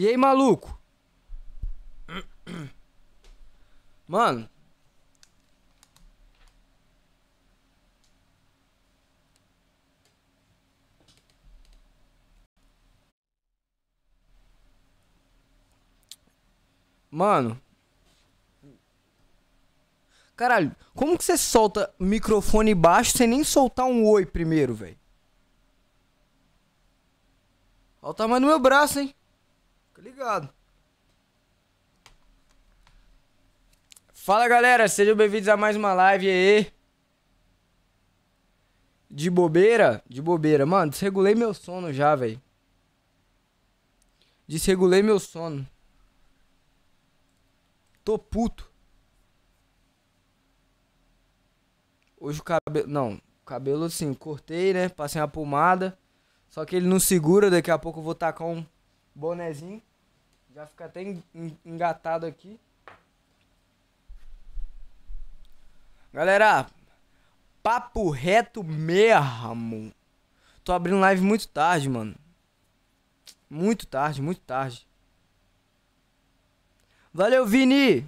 E aí, maluco? Mano. Mano. Caralho, como que você solta microfone baixo sem nem soltar um oi primeiro, velho? Olha o tamanho do meu braço, hein? Fica ligado. Fala galera, sejam bem-vindos a mais uma live aí. De bobeira? De bobeira. Mano, desregulei meu sono já, velho. Desregulei meu sono. Tô puto. Hoje o cabelo. Não, o cabelo assim, cortei, né? Passei uma pomada. Só que ele não segura, daqui a pouco eu vou tacar um bonezinho. Já fica até engatado aqui. Galera, papo reto mesmo. Tô abrindo live muito tarde, mano. Muito tarde, muito tarde. Valeu, Vini!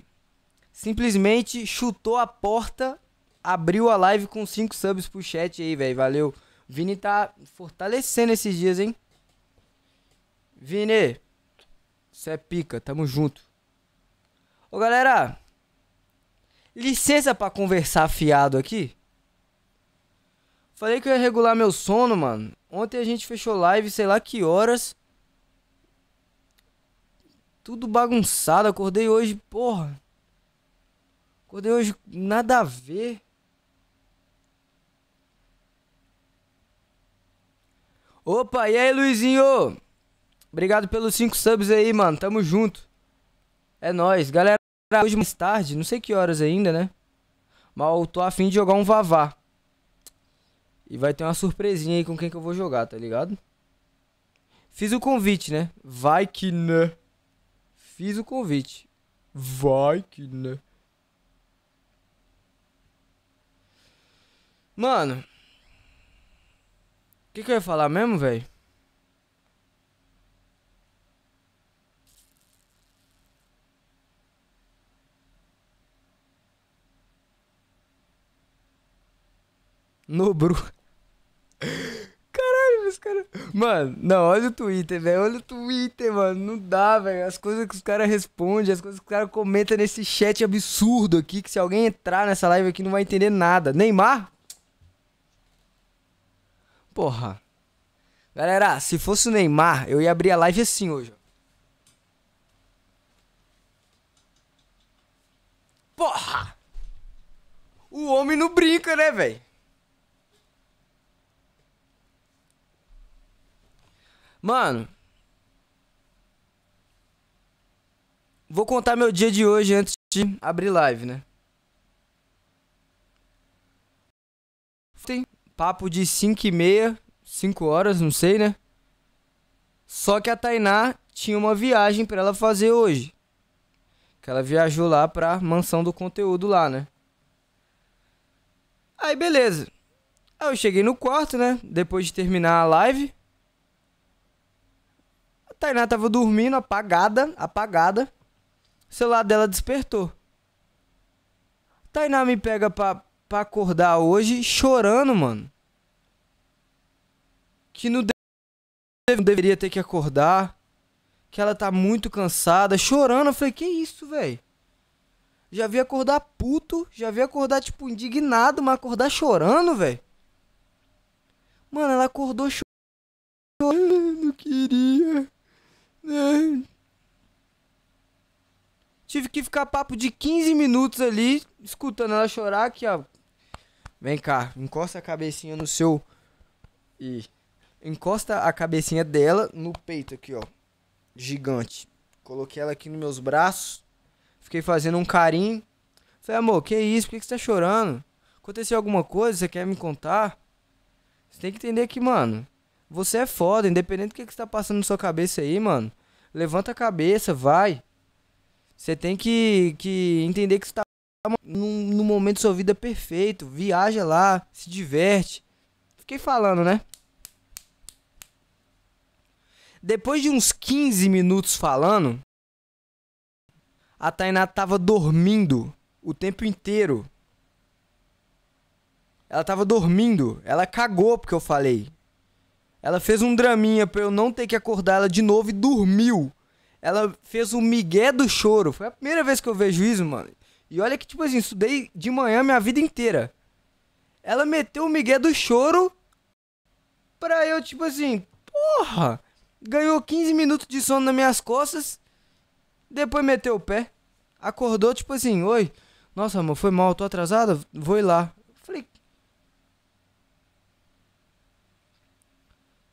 Simplesmente chutou a porta, abriu a live com 5 subs pro chat aí, velho. Valeu. Vini tá fortalecendo esses dias, hein? Vini, você é pica, tamo junto. Ô galera, licença para conversar fiado aqui? Falei que eu ia regular meu sono, mano. Ontem a gente fechou live, sei lá que horas. Tudo bagunçado, acordei hoje, porra. Acordei hoje, nada a ver. Opa, e aí, Luizinho? Obrigado pelos 5 subs aí, mano. Tamo junto. É nóis. Galera, hoje mais tarde, não sei que horas ainda, né? Mas eu tô afim de jogar um Vavá. E vai ter uma surpresinha aí com quem que eu vou jogar, tá ligado? Fiz o convite, né? Vai que né. Fiz o convite. Vai que né. Mano. O que, que eu ia falar mesmo, velho? Nobru. Caralho, os caras. Mano, não, olha o Twitter, velho. Olha o Twitter, mano. Não dá, velho. As coisas que os caras respondem, as coisas que os caras comentam nesse chat absurdo aqui, que se alguém entrar nessa live aqui não vai entender nada. Neymar? Porra. Galera, se fosse o Neymar, eu ia abrir a live assim hoje. Porra! O homem não brinca, né, velho? Mano. Vou contar meu dia de hoje antes de abrir live, né? Tem papo de 5 e meia, 5 horas, não sei, né? Só que a Tainá tinha uma viagem para ela fazer hoje. Que ela viajou lá pra mansão do conteúdo lá, né? Aí beleza. Aí eu cheguei no quarto, né? Depois de terminar a live. Tainá tava dormindo, apagada, apagada. O celular dela despertou. Tainá me pega pra, pra acordar hoje chorando, mano. Que não, de... não deveria ter que acordar. Que ela tá muito cansada, chorando. Eu falei, que isso, velho? Já vi acordar puto, já vi acordar, tipo, indignado, mas acordar chorando, velho. Mano, ela acordou chorando. Eu não queria. É. Tive que ficar papo de 15 minutos ali, escutando ela chorar aqui, ó. Vem cá, encosta a cabecinha no seu. E. Encosta a cabecinha dela no peito aqui, ó. Gigante. Coloquei ela aqui nos meus braços. Fiquei fazendo um carinho. Falei, amor, que isso? Por que, que você tá chorando? Aconteceu alguma coisa? Você quer me contar? Você tem que entender que, mano, você é foda, independente do que, que está passando na sua cabeça aí, mano. Levanta a cabeça, vai. Você tem que, que entender que você tá num, num momento da sua vida perfeito. Viaja lá, se diverte. Fiquei falando, né? Depois de uns 15 minutos falando, a Tainá tava dormindo o tempo inteiro. Ela tava dormindo. Ela cagou porque eu falei. Ela fez um draminha pra eu não ter que acordar ela de novo e dormiu. Ela fez o migué do choro. Foi a primeira vez que eu vejo isso, mano. E olha que, tipo assim, estudei de manhã minha vida inteira. Ela meteu o migué do choro pra eu, tipo assim, porra! Ganhou 15 minutos de sono nas minhas costas, depois meteu o pé. Acordou, tipo assim, oi, nossa, amor, foi mal, tô atrasada, vou ir lá.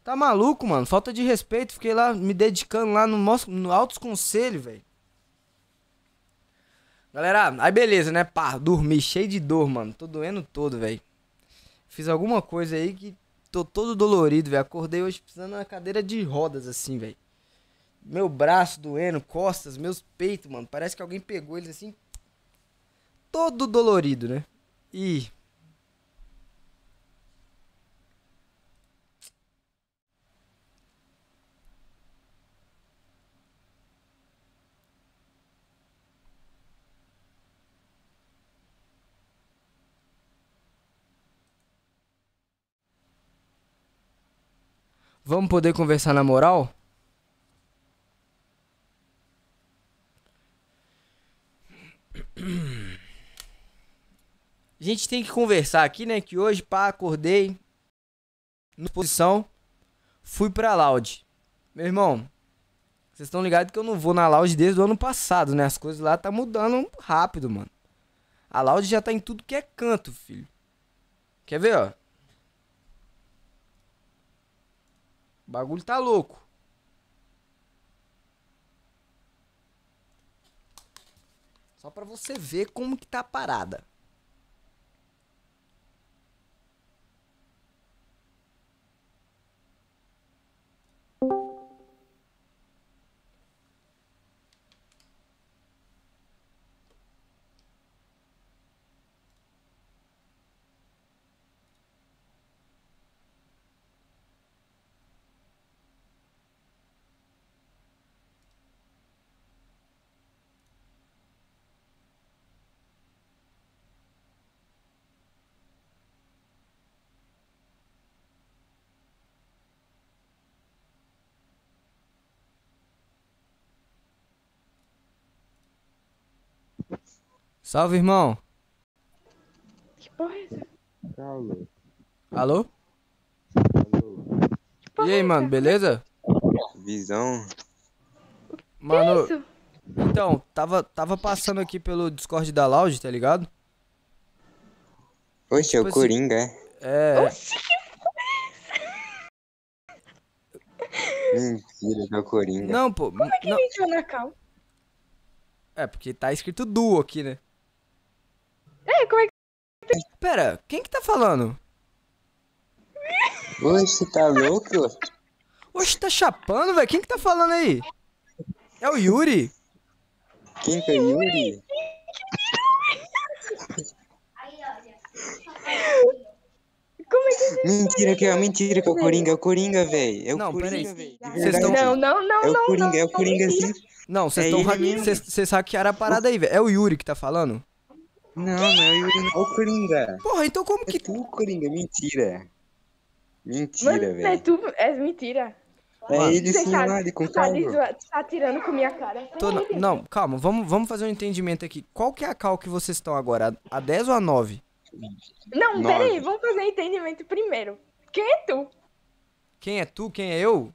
Tá maluco, mano? Falta de respeito. Fiquei lá me dedicando lá no, no Altos Conselho, velho. Galera, aí beleza, né? Pá, dormi cheio de dor, mano. Tô doendo todo, velho. Fiz alguma coisa aí que tô todo dolorido, velho. Acordei hoje precisando de uma cadeira de rodas, assim, velho. Meu braço doendo, costas, meus peitos, mano. Parece que alguém pegou eles assim. Todo dolorido, né? E Vamos poder conversar na moral? A gente tem que conversar aqui, né? Que hoje, pá, acordei. Na posição. Fui pra Loud. Meu irmão, vocês estão ligados que eu não vou na Loud desde o ano passado, né? As coisas lá tá mudando rápido, mano. A Loud já tá em tudo que é canto, filho. Quer ver, ó? O bagulho tá louco. Só pra você ver como que tá a parada. Salve, irmão. Que porra é essa? Alô. Alô? E aí, é mano, beleza? Visão. Mano, isso? então, tava, tava passando aqui pelo Discord da Lounge, tá ligado? Oxe, é o tipo assim, Coringa, é? É. que é Mentira, que é o Coringa. Não, pô. Como é que não... na cal? É, porque tá escrito duo aqui, né? Pera, quem que tá falando? Oxe, você tá louco? Oxe, tá chapando, velho? Quem que tá falando aí? É o Yuri? Quem que é o Yuri? Como é que Mentira, que é mentira que é o Coringa, é o Coringa, velho. É o não, Coringa, velho. Tão... Não, não, não, é não, Coringa, não. É o Coringa, é o Coringa, sim. Não, vocês é hackearam a parada aí, velho. É o Yuri que tá falando? Não, não eu é não. O Coringa. Porra, então como é que. É tu, Coringa, mentira. Mentira, velho. É tu, é mentira. É ele sim, tá, lá, ele com tá, tá atirando com minha cara. Tô, não, não, calma, vamos, vamos fazer um entendimento aqui. Qual que é a cal que vocês estão agora? A, a 10 ou a 9? Não, 9. peraí, vamos fazer um entendimento primeiro. Quem é tu? Quem é tu? Quem é eu?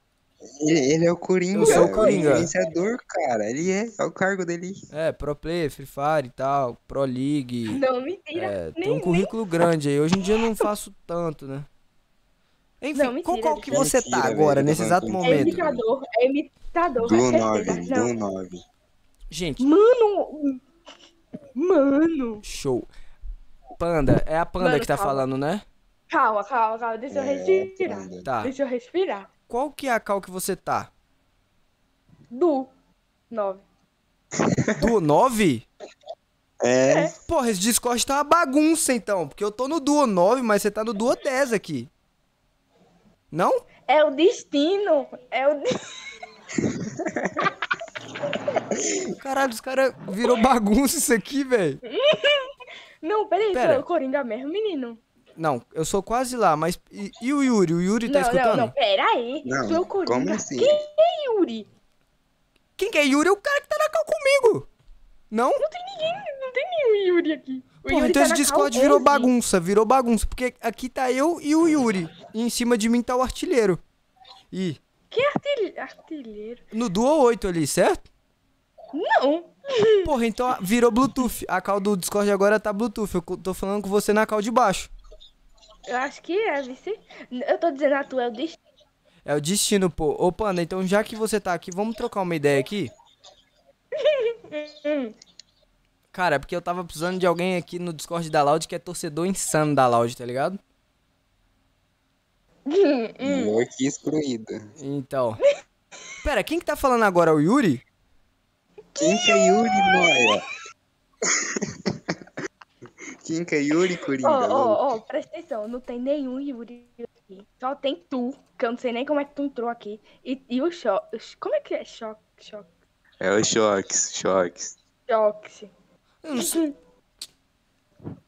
Ele, é o Coringa. Eu sou o Coringa. Ele é vencedor, cara. Ele é, é o cargo dele. É, Pro play, Free Fire e tal, Pro League. Não, mentira. É, nem, tem um currículo nem. grande aí. Hoje em dia eu não faço tanto, né? Enfim, não, mentira, qual, qual que você mentira, tá agora, nesse exato é momento? É imitador, é imitador. Do 9, do 9. Gente. Mano! Mano! Show. Panda, é a Panda Mano, que tá calma. falando, né? Calma, calma, calma. Deixa é, eu respirar. Tá. Deixa eu respirar. Qual que é a cal que você tá? Do 9. Do 9? É. Porra, esse Discord tá uma bagunça então, porque eu tô no Duo 9, mas você tá no Duo 10 aqui. Não? É o destino. É o de... Caralho, os caras virou bagunça isso aqui, velho. Não, peraí, Pera. foi o Coringa mesmo, menino. Não, eu sou quase lá, mas. E, e o Yuri? O Yuri tá não, escutando? Não, não, aí. Não, sou Como assim? Quem é Yuri? Quem que é Yuri? É o cara que tá na cal comigo. Não? Não tem ninguém, não tem nenhum Yuri aqui. O Pô, Yuri então tá esse Discord virou bagunça, virou bagunça. Porque aqui tá eu e o Yuri. E em cima de mim tá o artilheiro. E. Que artilhe... artilheiro? No Duo 8 ali, certo? Não. Porra, então virou Bluetooth. A cal do Discord agora tá Bluetooth. Eu tô falando com você na cal de baixo. Eu acho que é, vice. Eu tô dizendo a tua, é o destino. É o destino, pô. Ô, Panda, então já que você tá aqui, vamos trocar uma ideia aqui? Cara, é porque eu tava precisando de alguém aqui no Discord da Loud que é torcedor insano da Loud, tá ligado? Não, hum. que excluída. Então. Pera, quem que tá falando agora? O Yuri? Quem que é Yuri, Noia? que é Yuri, Coringa. Ó, ó, ó, presta atenção, não tem nenhum Yuri aqui. Só tem tu, que eu não sei nem como é que tu entrou aqui. E, e o Shox? Como é que é Shox? choque? É o Eu não sei.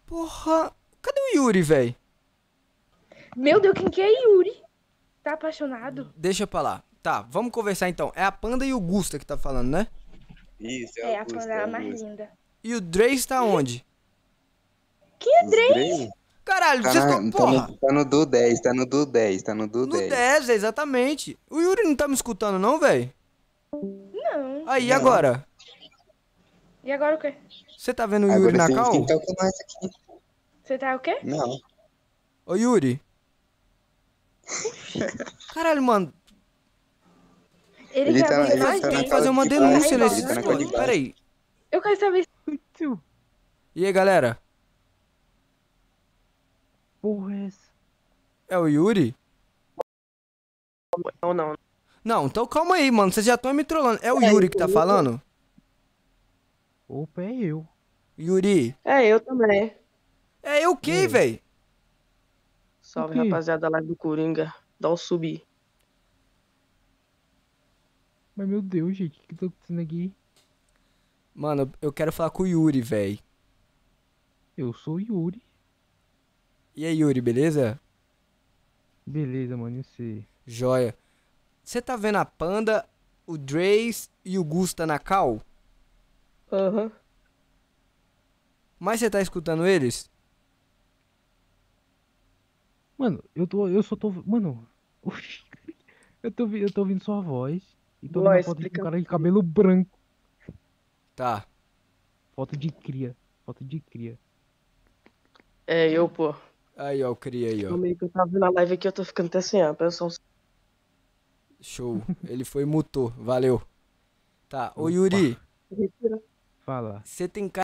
Porra, cadê o Yuri, velho? Meu Deus, quem que é Yuri? Tá apaixonado? Deixa pra lá. Tá, vamos conversar então. É a Panda e o Gusta que tá falando, né? Isso, é, é a Panda é a é mais linda. E o Drake está onde? Que é 3? Caralho, tá vocês estão. Tá porra. Tá no, do 10, tá no do 10, tá no do 10. No 10, exatamente. O Yuri não tá me escutando, não, velho? Não. Aí, não. agora? E agora o quê? Você tá vendo o Yuri na cal? Quem tá com nós aqui? Você tá o quê? Não. Ô, Yuri. Caralho, mano. Ele, ele tá, ele tá tem que fazer uma denúncia tá nesse tá Peraí. Eu quero saber. E aí, galera? porra é essa? É o Yuri? Não, não. Não, então calma aí, mano. Vocês já estão me trollando. É o é, Yuri que tá falando? Opa, é eu. Yuri. É eu também. É eu o quê, é. velho? Salve, okay. rapaziada lá live do Coringa. Dá o sub. Mas meu Deus, gente, o que, que tá acontecendo aqui? Mano, eu quero falar com o Yuri, velho. Eu sou o Yuri. E aí, Yuri, beleza? Beleza, mano, eu sei. Joia. Você tá vendo a Panda, o Drace e o Gusta na cal? Aham. Uhum. Mas você tá escutando eles? Mano, eu tô. Eu só tô. Mano. eu tô, eu tô ouvindo sua voz. E tô Boa, foto de um cara de cabelo branco. Tá. Foto de cria. Foto de cria. É, eu, pô. Aí, ó, eu criei aí, ó. Calma meio que eu tava vendo a live aqui, eu tô ficando até sem ar, pessoal. Show. Ele foi mutou. Valeu. Tá. Ô, Yuri. Fala. Você tem cara.